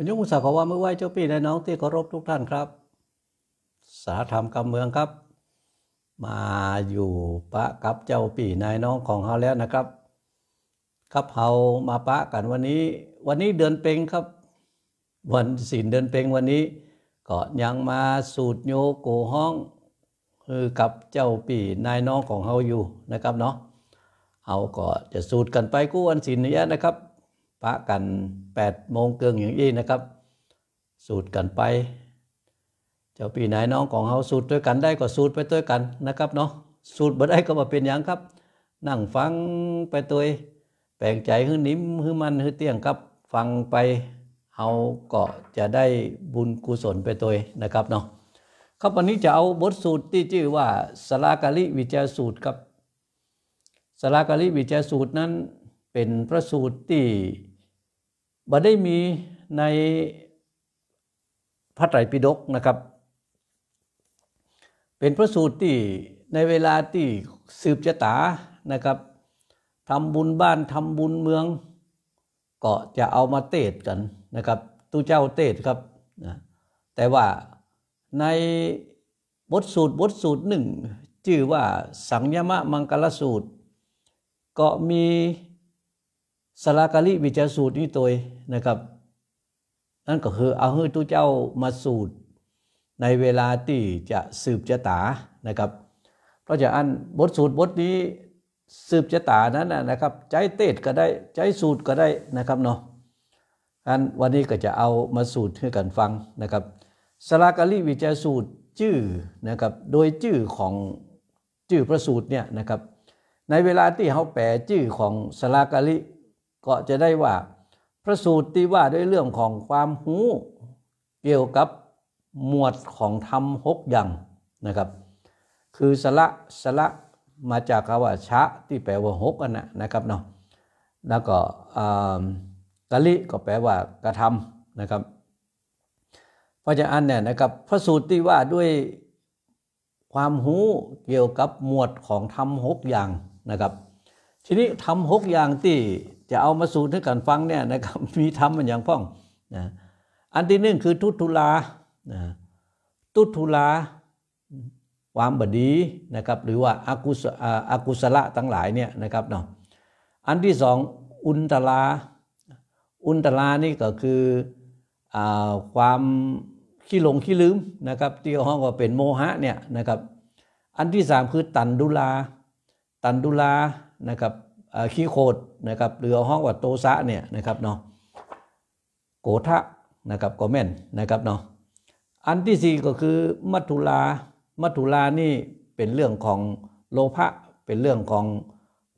คุณยกมุสาขอว่าเมื่อไหวเจ้าปี่และน้องที่เคารพทุกท่านครับ สาธรรมกำเมืองครับ มาอยู่ปะกับเจ้าปี่นายน้องของเฮาแล้วนะครับครับเฮามาปะกันวันนี้ วันนี้เดือนเป็งครับ วันศีลเดือนเป็งวันนี้ก็ยังมาสูตรโยโกห้อง คือกับเจ้าปี่นายน้องของเฮาอยู่นะครับเนาะเฮาก็จะสูตรกันไปกู้วันศีลนี้นะครับปะกัน8โมงเกืองอย่างนี้นะครับ สูตรกันไปเจ้าปีไหนน้องของเขาสูตรด้วยกันได้ก็สูตรไปด้วยกันนะครับเนาะสูตรบ่ได้ก็บ่เป็นอย่างครับนั่งฟังไปตัวแปลงใจหื้อนิ่มหื้อมันหื้อเตี้ยงครับ ฟังไปเฮาก็จะได้บุญกุศลไปตัวนะครับเนาะครับวันนี้จะเอาบทสูตรที่ชื่อว่า สลากาลิวิจยสูตรครับสลากาลิวิจยสูตรนั้นเป็นพระสูตรที่บ่ได้มีในพระไตรปิฎกนะครับ เป็นพระสูตรที่ในเวลาที่สืบชะตานะครับทำบุญบ้านทำบุญเมือง ก็จะเอามาเตดกันนะครับตูเจ้าเตดครับนะแต่ว่าในบทสูตรบทสูตรหนึ่งชื่อว่าสังยมะมังกรสูตร ก็มีสลากาลิวิจสูตรนี่ตัวนะครับนั่นก็คือเอาให้ทุเจ้ามาสูตรในเวลาที่จะสืบจะตานะครับ เพราะฉะนั้นบทสูตรบทนี้สืบจะตานั้นนะครับใจเตดก็ได้ใจสูตรก็ได้นะครับเนาะอันวันนี้ก็จะเอามาสูตรให้กันฟังนะครับ สลากาลิวิจสูตรชื่อนะครับ โดยชื่อของชื่อพระสูตรเนี่ยนะครับ ในเวลาที่เขาแปลชื่อของสลากาลิก็จะได้ว่า พระสูตรที่ว่าด้วยเรื่องของความหูเกี่ยวกับหมวดของธรรมหกอย่างนะครับ คือสละสละ มาจากคำว่าชะ ที่แปลว่าหกอันนะนะครับเนาะแล้วก็กะลิก็แปลว่ากระทำนะครับเพราะฉะนั้นเนี่ยนะครับพระสูตรที่ว่าด้วยความหูเกี่ยวกับหมวดของธรรมหกอย่างนะครับ ทีนี้ธรรมหกอย่างที่จะเอามาสู่ให้กันฟังเนี่ยนะครับมีธรรมมันอย่างพ้องนะอันที่หนึ่งคือทุตุลานะทุตุลาความบดีนะครับหรือว่าอากุศอากุศละทั้งหลายเนี่ยนะครับเนาะอันที่สองอุนตลา อุนตลานี่ก็คืออความขี้หลงขี้ลืมนะครับที่ห้องกาเป็นโมหะเนี่ยนะครับ อันที่สามคือตันดุลา ตันดุลานะครับขี้โคดนะครับเรือห้องวัดโตซะเนี่ยนะครับเนาะโกทะนะครับก็แม่นนะครับเนาะอันที่สี่ก็คือมัทุลา มัทุลานี่เป็นเรื่องของโลภะเป็นเรื่องของ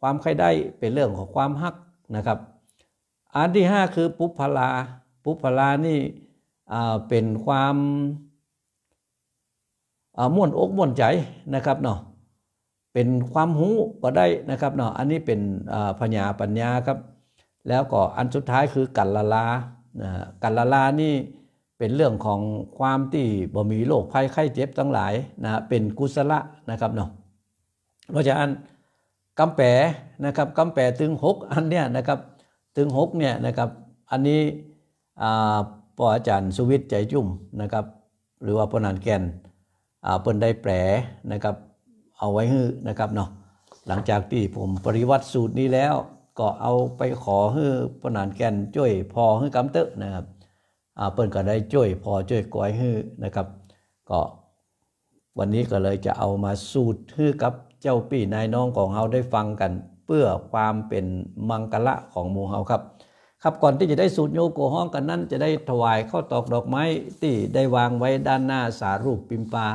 ความใครได้เป็นเรื่องของความฮักนะครับอันที่ห้าคือปุพพลา ปุพพลานี่เป็นความม่วนอกม่วนใจนะครับเนาะเป็นความหูก็ได้นะครับเนาะอันนี้เป็นพญาปัญญาครับ แล้วก็อันสุดท้ายคือกัลละลากัลละลานี่เป็นเรื่องของความที่บ่มีโรคภัยไข้เจ็บทั้งหลายนะเป็นกุศละนะครับเนาะเพราะฉะนั้นกำแปนะครับ กำแปถึงหกอันเนี่ยนะครับถึงหกเนี่ยนะครับอันนี้ปออาจารย์สุวิทย์ใจจุ่มนะครับ หรือว่าปนันแกนเปิ้นได้แปลนะครับเอาไว้ฮื้อนะครับเนาะ หลังจากที่ผมปริวัติสูตรนี้แล้ว ก็เอาไปขอฮื้อปนานแกนจ่วยพอฮื้อกำเตะนะครับ อ่าเปิ้นก็ได้จ่วยพอจ่วยก้อยฮื้อนะครับ ก็วันนี้ก็เลยจะเอามาสูตรฮื้อกับ เจ้าปี่นายน้องของเฮาได้ฟังกัน เพื่อความเป็นมังกละของหมู่เฮาครับ ครับก่อนที่จะได้สูตรโยโกห้องกันนั้นจะได้ถวายข้าวตอกดอกไม้ที่ได้วางไว้ด้านหน้าสารูปปิมปา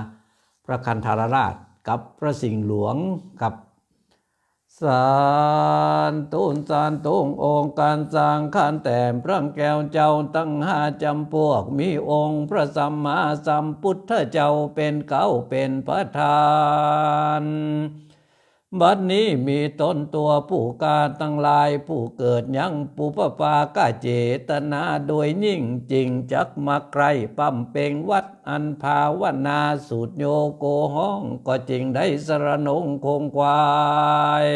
พระคันธารราชกับพระสิงห์หลวงกับ สารตูนสารตุงองค์การสร้างขันแต่พระแก้วเจ้าตั้งห้าจำพวกมีองค์พระสัมมาสัมพุทธเจ้าเป็นเก้าเป็นประธานบัดนี้มีตนตัวผู้การตั้งลายผู้เกิดยังปุปปาก้าเจตนาโดยยิ่งจริงจักมาไกลปั้มเปงวัดอันภาวนา สูตรโยโกห้อง ก็จริงได้สรนงคงควาย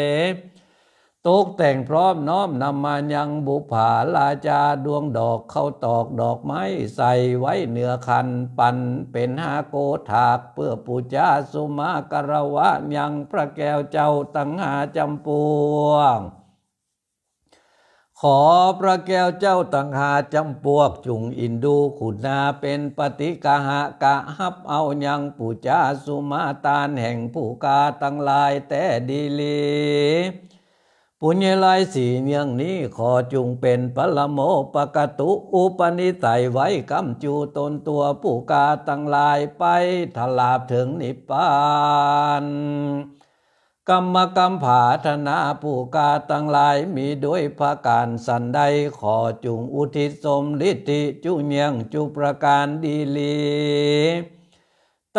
ตกแต่งพร้อมน้อมนำมายังบุผาลาจาดวงดอกเข้าตอกดอกไม้ใส่ไว้เหนือคันปันเป็นหาโกถากเพื่อปูจาสุมาการวะยังพระแก้วเจ้าตังหาจำปวงขอพระแก้วเจ้าตังหาจำปวกจุงอินดูขุนนาเป็นปฏิกะหะกะฮับเอายังปูจาสุมาตานแห่งผู้กาตังลายแต่ดีลีปุญญลายสีเนียงนี้ขอจุงเป็นปรโมปกตุอุปนิสัยไว้กำจูตนตัวผู้กาตั้งลายไปถลาบถึงนิพพาน กรรมกรรมผาธนาผู้กาตั้งลายมีด้วยพระการสันใดขอจุงอุทิศสมฤทธิจุเนียงจุประการดีลี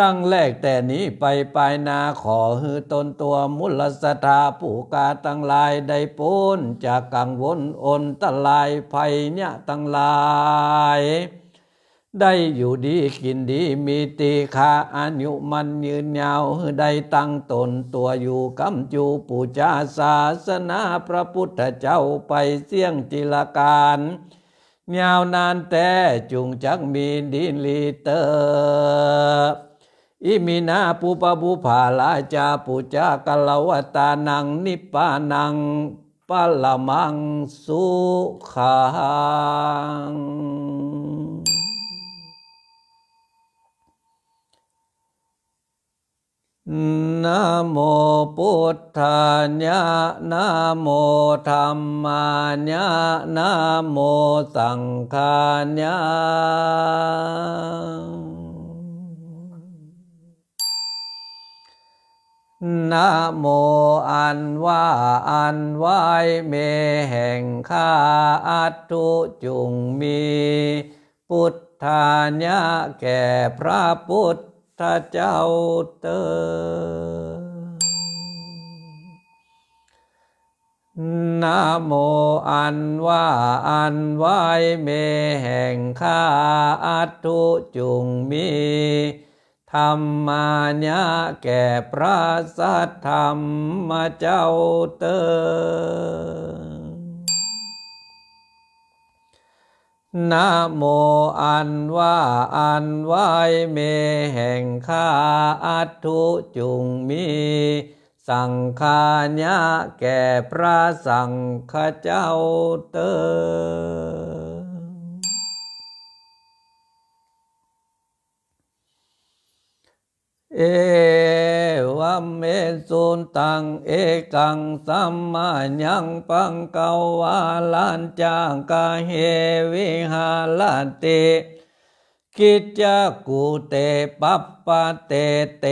ตั้งแรกแต่นี้ไปปลายนาขอฮือตนตัวมุลสถาผู้กาตั้งลายได้พูนจากกังวลอนตลายภัยเนี่ยตั้งลาย ได้อยู่ดีกินดีมีตีคาอายุมันยืนยาวได้ตั้งตนตัวอยู่กำจูปูจาศาสนาพระพุทธเจ้าไปเสี่ยงจิลการยาวนานแต่จุงจักมีดินลีเตอ Imina pupa bupala ca puca kalawatanang nipanang palamang sukhang. Namo Buddhanya, Namo Dhammanya, Namo Sangkanya. Namo นะโมอันว่าอันไว้เมแห่งข้าอัตุจุงมีพุทธาญะแก่พระพุทธเจ้าเตนะโมอันว่าอันไว้เมแห่งข้าอัตุจุงมีธรรมาญะแก่พระสัทธรรมเจ้าเตอนะโมอันว่าอันวายเมแห่งข้าอัตุจุงมี สังขาญะแก่พระสังฆเจ้าเตอเอวัมเมสุนตังเอกังสัมมาญญังปังกาวาลานจังกาเฮวิหาลานเตกิจจกุเตปปปะเตเต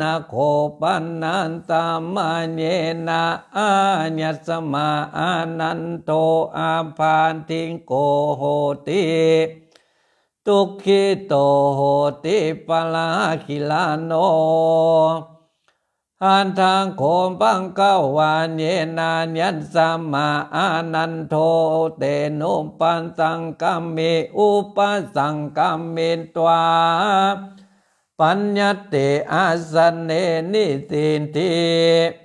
นะโคปันนันตามเนนะอาญสมาอานันโตอาภานทิงโกโหติ tu ki to ho ti pa la la no an thang khôn băng cao hòa nhẹ na nhân sa ma anan thô tê nôm pan sang cam mê u pa sang cam mê toa pan nhát tê a san tin tê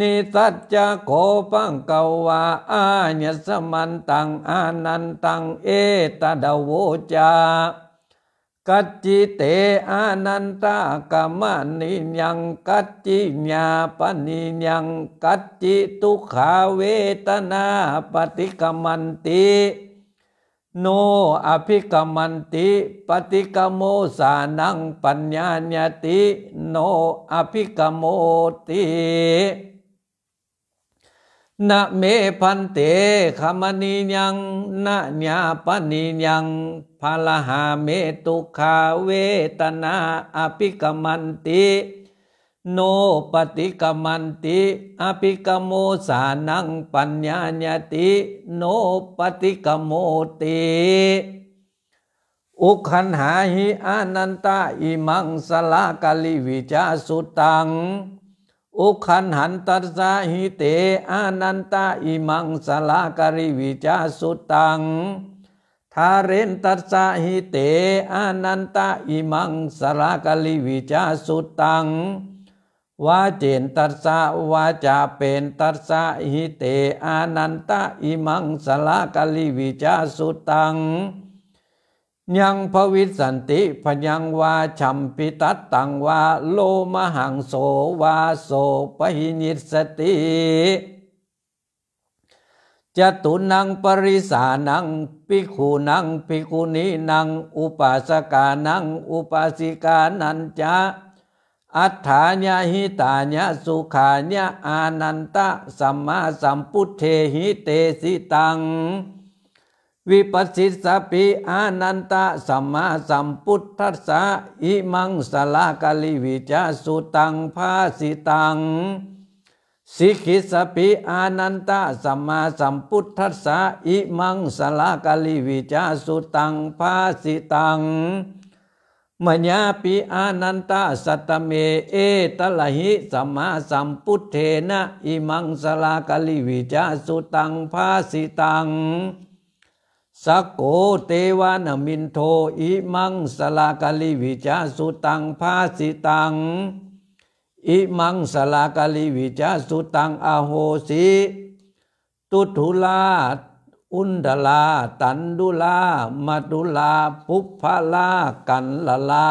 นิสัจจะโคปังเกวะอาเนสมันตังอานันตังเอตดาโวจากัจจิเตอานันตากามนิยังกัจจิญาปนิยังกัจจิทุขเวตนาปฏิกมันติโนอภิกมันติปฏิกโมสานังปัญญาญติ โนอภิกโมตินะเมพันเตขมณียังนะญาปณียังพาลหาเมตุคาเวตนาอภิกมันติโนปฏิกมันติอภิกโมสานังปัญญาญติโนปฏิกโมติอุคันหาหิอานันตาอิมังสลากาลิวิจาสุตังอุคันหันตัสสะหิเตอานันตาอิมังสลากริวิจาสุตังทาเรนตัสสะหิเตอานันตาอิมังสลากลิวิจาสุตัง วาเจนตัสสะวาจาเป็นตัสสะหิเตอานันตาอิมังสลากลิวิจาสุตังยังพวิสันติพยังวาชัมปิตัตตังวาโลมหังโสวาโสปหินิสติจตุนังปริสานังปิขุนังปิกุนีนังอุปัสกานังอุปัสิกานันจาอัฏฐานยหิตานยสุขานยอานันตะสัมมาสัมพุทเทหิเตสิตังวิปัสสิสปิอานันตสัมมาสัมพุทธัสสะอิมังสลากาลิวิจาสุตังภาสิตังสิกิสปิอานันตสัมมาสัมพุทธัสสะอิมังสลากาลิวิจาสุตังภาสิตังมญาปิอานันตสัตเมเอตลหิสัมมาสัมพุทเทนะอิมังสลากาลิวิจาสุตังภาสิตังสักโกเตวานมินโทอิมังสลากาลิวิจาสุตัง ภาสิตัง อิมังสลากาลิวิจาสุตังอโหสิ ตุทุลา อุนดลา ตันดุลา มาดุลาปุพพลา กันลลา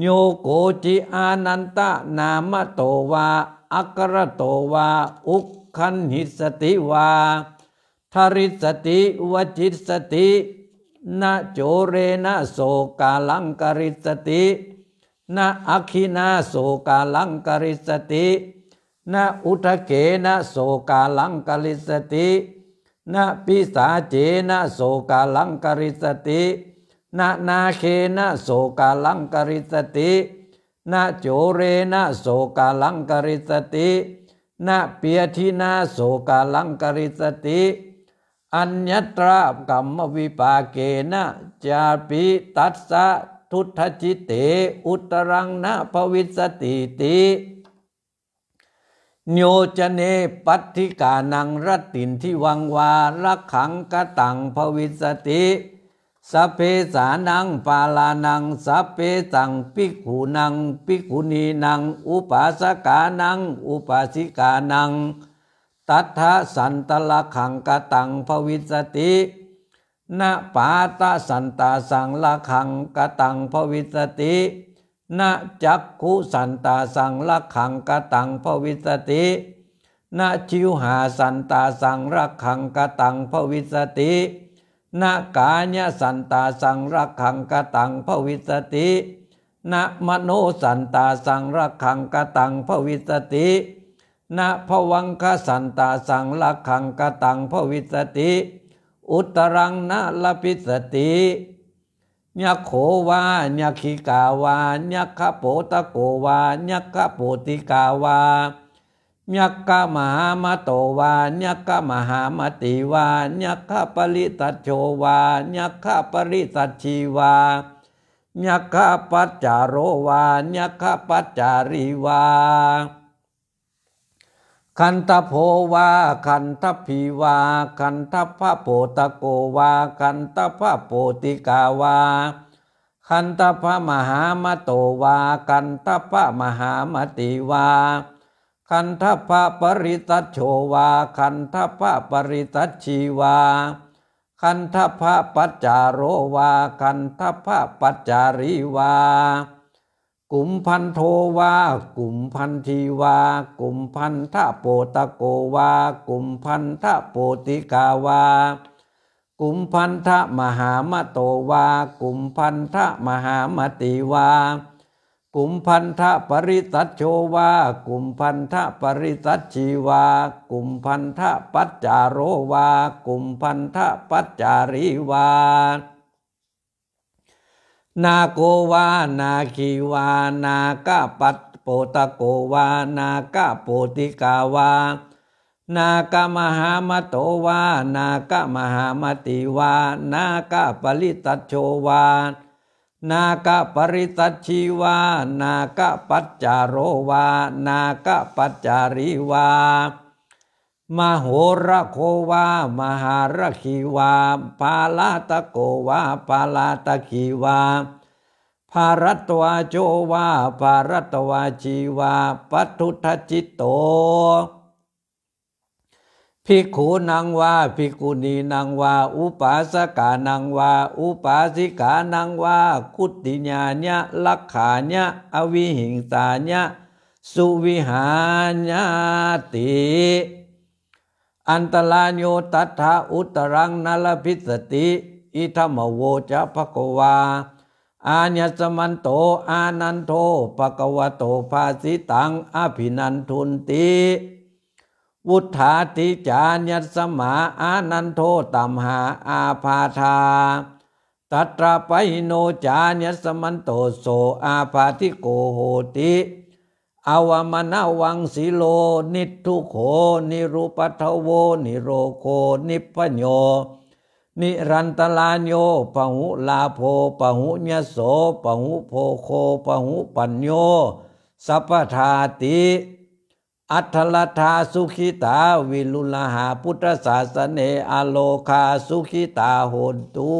โยโกจิอานันตะนามโตวาอักรโตวาอุคันหิสติวาทริสติวจิตสตินาโจเรนาโสกาลังกริสตินาอัคินาโสกาลังกริสตินาอุทะเกนะโสกาลังกริสตินาปิสาเจนะโสกาลังกริสตินานาเคนะโสกาลังกริสตินาโจเรนะโสกาลังกริสตินาเปียทินาโสกาลังกริสติอัญญตรากรรมวิปากเกนะจาปิตัสสะทุทจิเตอุตรังนะภวิสติติโยจเนปัติกานังรตินทิวังวาลักขังกะตังภวิสติสเพสานัง ปาลานังสเพสังปิกขุนังปิกขุนีนัง อุปาสกานัง อุปาสิกานังตัทธสันตละขังกะตังภวิสตินาปาตาสันตาสังละขังกะตังภวิสตินาจักขุสันตาสังละขังกะตังภวิสตินาชิวหาสันตาสังละขังกะตังภวิสตินากาญสันตาสังละขังกตังภวิสตินมโนสันตาสังละขังกตังภวิสตินะพวังคสันตาสังลักขังกตังพวิสติ อุตรังนะลพิสติยะโควายะคิกาวายะคะโปตะโกวายะคะโปติกาวายะกะมหามโตวายะกะมหามติวายะคะปริตัชโชวายะคะปริตัชชีวายะคะปัจจารวายะคะปัจจารีวาคันตโพวา คันทพีวาคันทพะโปตะโกวา คันทพะโปติกาวาคันตพะมหามโตวา คันทพะมหามติวาคันทพะปริตัชโชวา คันทพะปริตัชชีวาคันทพะปัจจารวา คันทพะปัจจาริวากลุ่มพันโทวากลุ่มพันทีวากลุ่มพันทะโปตะโกวากลุ่มพันทะโปติกาวากลุ่มพันทะมหามโตวากลุ่มพันทะมหามติวากลุ่มพันทะปริตัตโชวากลุ่มพันทะปริตัตชีวากลุ่มพันทะปัจจารโวากลุ่มพันทะปัจจาริวานาโกวา นาคีวานากาปัตโปตโกวานากาโปติกาวานากมหามโตวานากมหามติวานากปริตัชโชวานากปริตัชชีวานากปัจจารวานากปัจจาริวามโหระโควา มหาระคีวาปาลาตะโกวาปาลาตะคีวาภารัตวาโจวาภารัตวาจีวาปัทุทจิตโตภิกขุนังวาภิกขุนีนังวา อุปาสกานังวา อุปาสิกานังวากุติญาญะลักขาญะอวิหิงสาญะสุวิหาญาติอันตลาโยตัทาอุตรังนลพิสติอิธมโวจะภะกวาอาญสมันโตอานันโทปะกวโตภาสิตังอภินันทุนติวุฒาติจาญสมาอานันโทตัมหาอาภาธาตัตราปโนจาญสมันโตโสอาภาทิโกโหติอวมนาวังสิโลนิทุโคนิรุปัทโวนิโรโคนิพโย นิรันตลานโยปะหุลาโภปะหุญโสปะหุโพโคปะหุปัญโยสัพธาติอัทลทาสุขิตาวิลุลหาพุทธศาสเนอโลคาสุขิตาหนตุ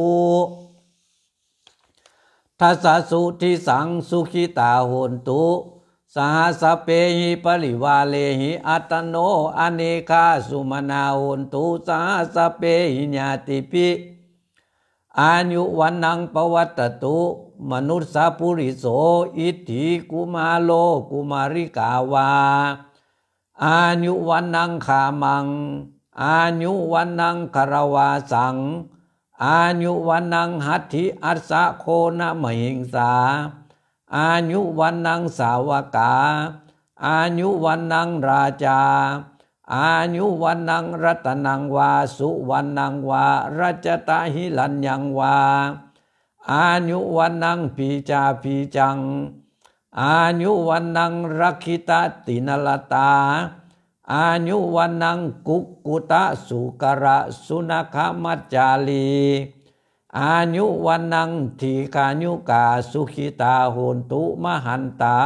ทัสสุทิสังสุขิตาหนตุสหสเปหิปริวาเลหิอัตโนอเนคาสุมนาอุนตุสหสเปหิญาติปิอายุวันนังปวัตตุมนุษสปุริโสอิทธิกุมาโลกุมาริกาวาอายุวันนังขามังอายุวันนังคารวาสังอายุวันนังหัตถิอัสสะโคนะมหิงสาอายุวันนังสาวกาอายุวันนังราชาอายุวันนังรัตนังวาสุวันนังวา รัชตาหิลันยังวาอายุวันนังพีจาพีจังอายุวันนังรักขิตาตินลตาอายุวันนังกุกุตะสุการะสุนัขมัจจาลีอายุวันนังทีกายุกาสุขิตาโหนตุมหันตา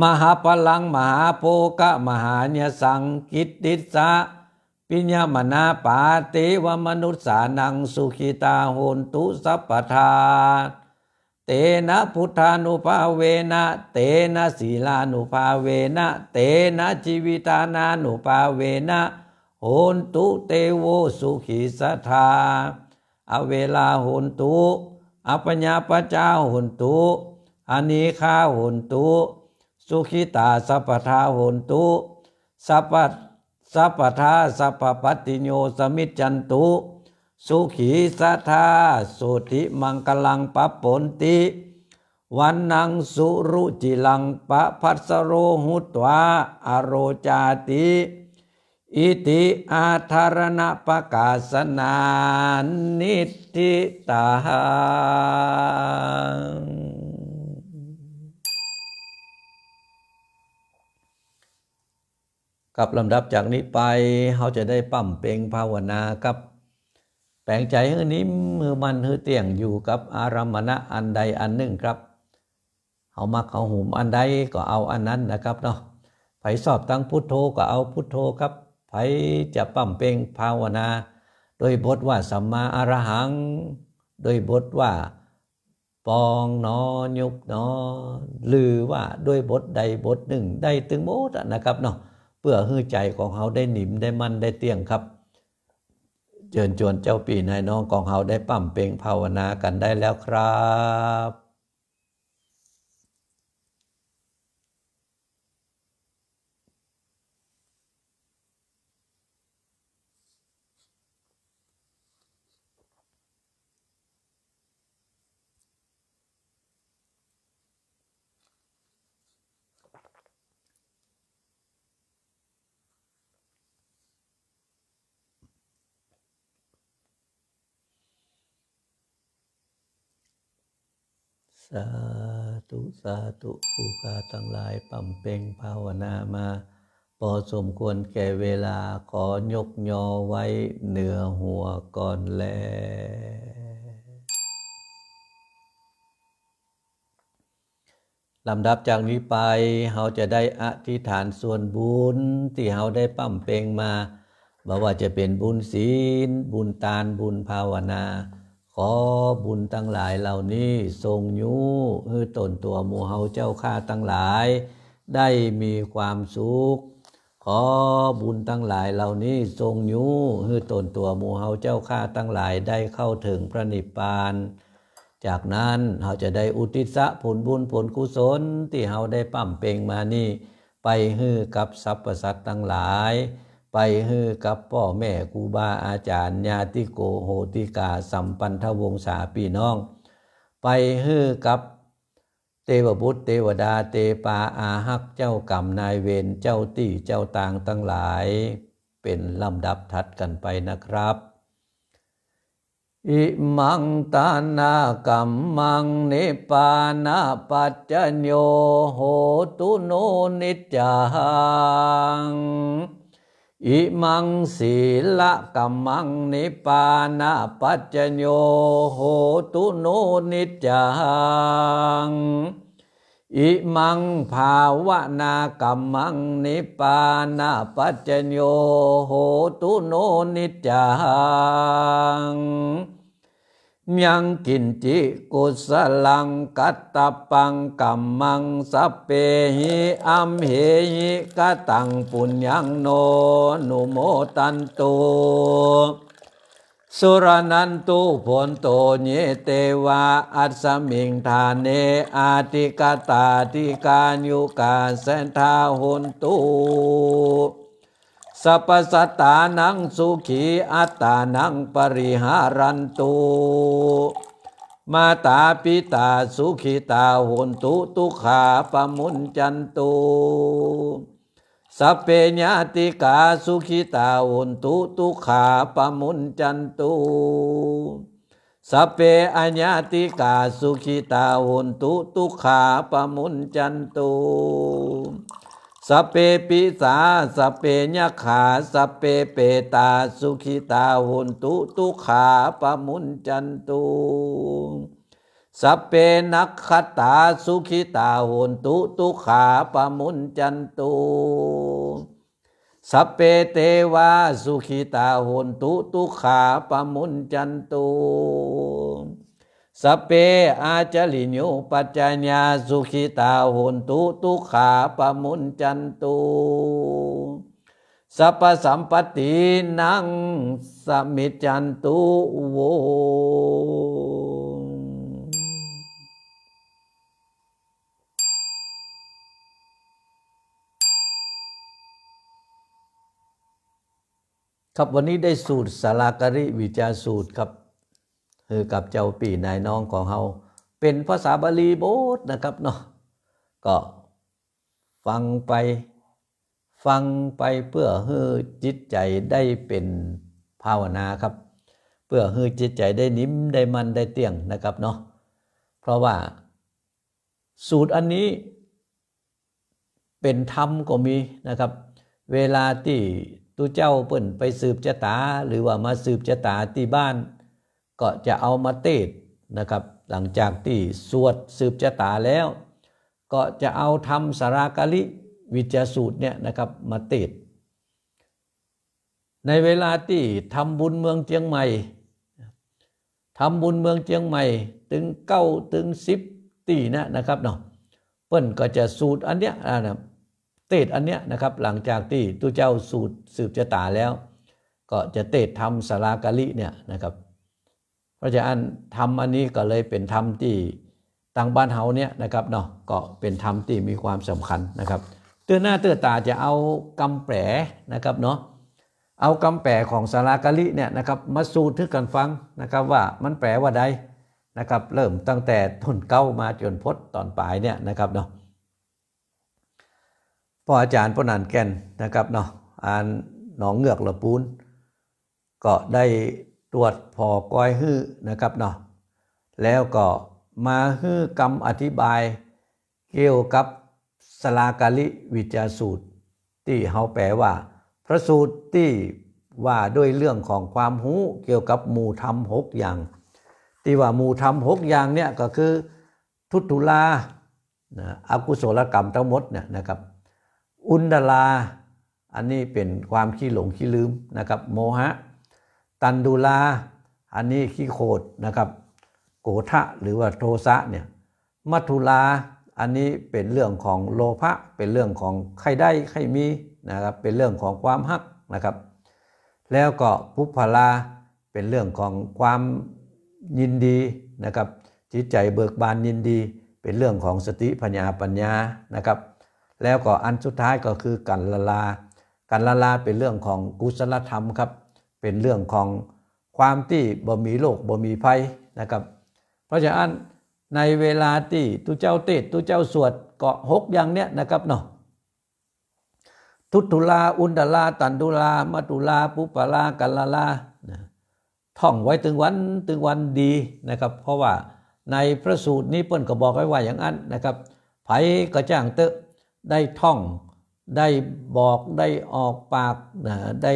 มหาพลังมหาโพกะมหาเสังกิตติสะปิญญมนาปาเตวมนุษสานังสุขิตาโหนตุสัพพทาเตนะพุทธานุภาเวนะเตนะศีลานุภาเวนะเตนะจิวิตานานุภาเวนะหุนตุเตโวสุขีสัทธาอเวลาหุนตุอัปญาปเจ้าหุนตุ อานิคาหุนตุ สุขิตาสัพทาหุนตุ สัพสัพทาสัพปติโยสมิจันตุ สุขีสัทธาสุธิมังกลังปะปนติวันนังสุรุจิลังปะพัสโรหุตวา อโรจาติอิติอาธารณปกาสนานิติตากับลำดับจากนี้ไปเขาจะได้ปั่มเปงภาวนากับ แปลงใจเฮือนี้ มือมันเฮือเตียงอยู่กับอารมณะอันใดอันหนึ่งครับ เขามักเขาหุมอันใดก็เอาอันนั้นนะครับเนาะไปสอบตั้งพุทโธก็เอาพุทโธครับไปจะปั้มเป่งภาวนา โดยบทว่าสัมมาอรหัง โดยบทว่า ปองนอยุบนอ หรือว่าด้วยบทใดบทหนึ่ง ได้ถึงบทนะครับเนาะเพื่อหห้ใจของเขาได้หนิมได้มันได้เตียงครับเชิญชวนเจ้าปีนายน้องของเขาได้ปั้มเป่งภาวนากันได้แล้วครับสาธุสาธุผู้กาทั้งหลายปั่มเพ่งภาวนามาพอสมควรแก่เวลาขอ ยกยอไว้ เหนือหัวก่อนแลลำดับจากนี้ไปเราจะได้อธิษฐานส่วนบุญที่เราได้ปั่มเปงมาบ่กว่าจะเป็นบุญศีล บุญตานบุญภาวนาขอบุญตั้งหลายเหล่านี้ทรงยุคือตนตัวมูเฮาเจ้าข้าตั้งหลายได้มีความสุข ขอบุญตั้งหลายเหล่านี้ทรงยุคือตนตัวมูเฮาเจ้าข้าตั้งหลายได้เข้าถึงพระนิพพาน จากนั้นเราจะได้อุทิศผลบุญผลกุศลที่เราได้ปั้มเปงมานี่ ไปฮื้อกับสรรพสัตว์ทั้งหลายไปฮือกับพ่อแม่ครูบาอาจารย์ ญาติโกโหติกาสัมปันธวงศาพี่น้อง ไปฮือกับเทวบุตรเทวดาเตปาอาหักเจ้ากรรมนายเวรเจ้าตี้เจ้าต่างตั้งหลาย เป็นลำดับทัดกันไปนะครับ อิมังตานากรรมังนิปานาปัจจโยโหตุโนนิจจังอิมังสีละกัมมังนิปานาปัจจโยโหตุโนนิจัง อิมังภาวนากัมมังนิปานาปัจจโยโหตุโนนิจังมยังกินจิกุสลังกัตตปังกัมมังสเปหิอัมเหหิกตังปุญญังโนนุโมตันตุสุรนันตุผลโตเนเตวาอัสมิงทาเนอาติกตาติการยุกาเสนทาหุนตุ sapasatanang suki atanang pariharantu mata pita suki sukita huntu tukha pamuncantu sapenyatika sukita huntu tukha pamuncantu Sape anyati kasukita untuk tukha pamuncantum. สเปปิสาสเปญขาสเปเปตาสุขิตาหุนตุตุขาปมุนจันตุสเปนักขตาสุขิตาหุนตุตุขาปมุนจันตุสเปเทวาสุขิตาหุนตุตุขาปมุนจันตุสเปอาจลิญูปัจจญาสุขิตาหุนตุตุขาปมุนจันตุสัพสัมปตินังสมิจันตุโวครับวันนี้ได้สูตรสารากริวิจาสูตรครับกับเจ้าปีนายน้องของเขาเป็นภาษาบาลีโบสนะครับเนาะก็ฟังไป ฟังไปเพื่อให้จิตใจได้เป็นภาวนาครับ เพื่อให้จิตใจได้นิ่มได้มันได้เตียงนะครับเนาะเพราะว่าสูตรอันนี้เป็นธรรมก็มีนะครับ เวลาที่ตัวเจ้าเปิ่นไปสืบชะตา หรือว่ามาสืบชะตาที่บ้านก็จะเอามาเทศนะครับ หลังจากที่สวดสืบชะตาแล้ว ก็จะเอาทำสารากาลิวิจสูตรเนี่ยนะครับมาเทศในเวลาที่ทำบุญเมืองเชียงใหม่ทำบุญเมืองเชียงใหม่ถึงเก้าถึงสิบตีนะนะครับเนาะเพิ่นก็จะสูตรอันเนี้ยนะเตดอันเนี้ยนะครับ หลังจากที่ตุเจ้าสูตรสืบชะตาแล้ว ก็จะเตดทำสารากะลิเนี่ยนะครับพราะฉะนั้นธรรมอันนี้ก็เลยเป็นธรรมที่ต่างบ้านเฮาเนี่ยนะครับเนาะก็เป็นธรรมที่มีความสำคัญนะครับ เตือนหน้าเตือนตาจะเอากำแปรนะครับเนาะเอากำแปรของสารากะลิเนี่ยนะครับมาสูตรทึกกันฟังนะครับ ว่ามันแปลว่าใดนะครับ เริ่มตั้งแต่ต้นเก้ามาจนพดตอนปลายเนี่ยนะครับเนาะพ่ออาจารย์ปนันแก่นนะครับเนาะอ่านหนองเงือกละปูนก็ได้ตรวจพอก้อยฮื้อนะครับเนาะแล้วก็มาฮื้อกรรมอธิบายเกี่ยวกับสลากาลิวิจาสูตรที่เขาแปลว่า พระสูตรที่ว่าด้วยเรื่องของความหูเกี่ยวกับหมู่ธรรมหกอย่างที่ว่าหมู่ธรรมหกอย่างเนี่ยก็คือทุตุลาอากุสลกรรมทั้งหมดเนี่ยนะครับอุนดลาอันนี้เป็นความขี้หลงขี้ลืมนะครับ โมหะตันดูลา อันนี้ขี้โคดนะครับ โกทะหรือว่าโทสะเนี่ย มัทุลา อันนี้เป็นเรื่องของโลภะ เป็นเรื่องของใครได้ใครมีนะครับ เป็นเรื่องของความหักนะครับ แล้วก็ภุพลาเป็นเรื่องของความยินดีนะครับ จิตใจเบิกบานยินดี เป็นเรื่องของสติปัญญาปัญญานะครับ แล้วก็อันสุดท้ายก็คือกันละลา กันละลาเป็นเรื่องของกุศลธรรมครับเป็นเรื่องของความที่บ่มีโรคบ่มีภัยนะครับ เพราะฉะนั้น ในเวลาที่ตุเจ้าเตดตุเจ้าสวดเกาะหกอย่างเนี้ยนะครับเนาะทุตุลาอุนดลา ตันตุลามาตุลาปุปลากัลลาท่องไว้ถึงวันถึงวันดีนะครับ เพราะว่าในพระสูตรนี้เปิ้นก็บอกไว้ว่าอย่างนั้นนะครับไผกระจ่างเตะได้ท่องได้บอกได้ออกปากนะได้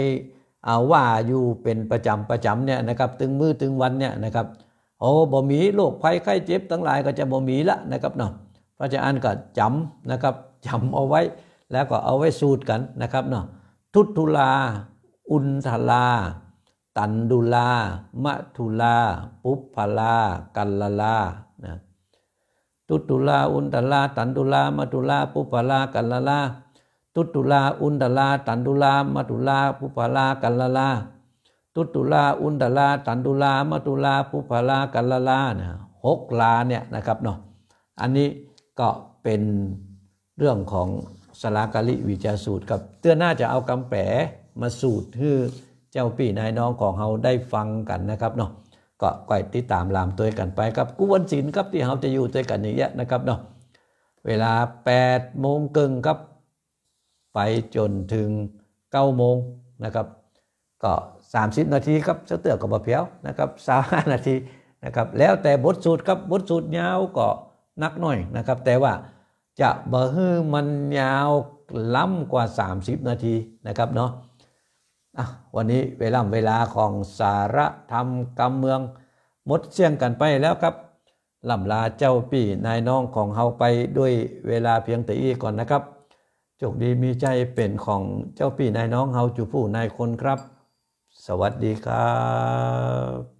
เอาว่าอยู่เป็นประจำประจำเนี่ยนะครับตึงมือตึงวันเนี่ยนะครับโอ้บ่มีโรคภัยไข้เจ็บ ทั้งหลายก็จะบ่มีละนะครับเนาะพระเจ้าอันก็จำนะครับจำเอาไว้ แล้วก็เอาไว้สูตรกันนะครับเนาะทุตุลา อุนทลาตันดุลามะทุลา ปุพพลากัลลลานะทุตุลาอุนทลาตันดุลามะทุลา ปุพพลากัลลลาตุตุลา อุนดลาตันดุลามาตุลาภุปลา กัลลาลาตุตุลา อุนดลาตันดุลามาตุลาภุปลากัลลาลาเนี่ยหกลาเนี่ยนะครับเนาะอันนี้ก็เป็นเรื่องของสลากาลิวิจาสูตรกับ เตือนน่าจะเอากำแปลมาสูตรคือเจ้าปี่นายน้องของเราได้ฟังกันนะครับเนาะก็ก่อยติดตามลามตัวกันไปครับกู้วันศิลครับ ที่เขาจะอยู่ด้วกันอย่างเงี้ยนะครับเนาะเวลา8โมงเกึ่งครับไปจนถึง9โมงนะครับก็30 นาทีครับเสตือกกับมะเพียวนะครับ3านาทีนะครับ แล้วแต่บทสูตรครับบทสูตรยาวก็นักหน่อยนะครับ แต่ว่าจะบ่ฮื้อมันยาวล้ำกว่า 30 นาทีนะครับเนาะะวันนี้เวลาเวลาของสารธรรมกำเมืองหมดเชี่ยงกันไปแล้วครับลำลาเจ้าปี่นายน้องของเฮาไปด้วยเวลาเพียงแต่อีก่อนนะครับจบดีมีใจเป็นของเจ้าปี่นายน้องเฮาจูผู้นายคนครับ สวัสดีครับ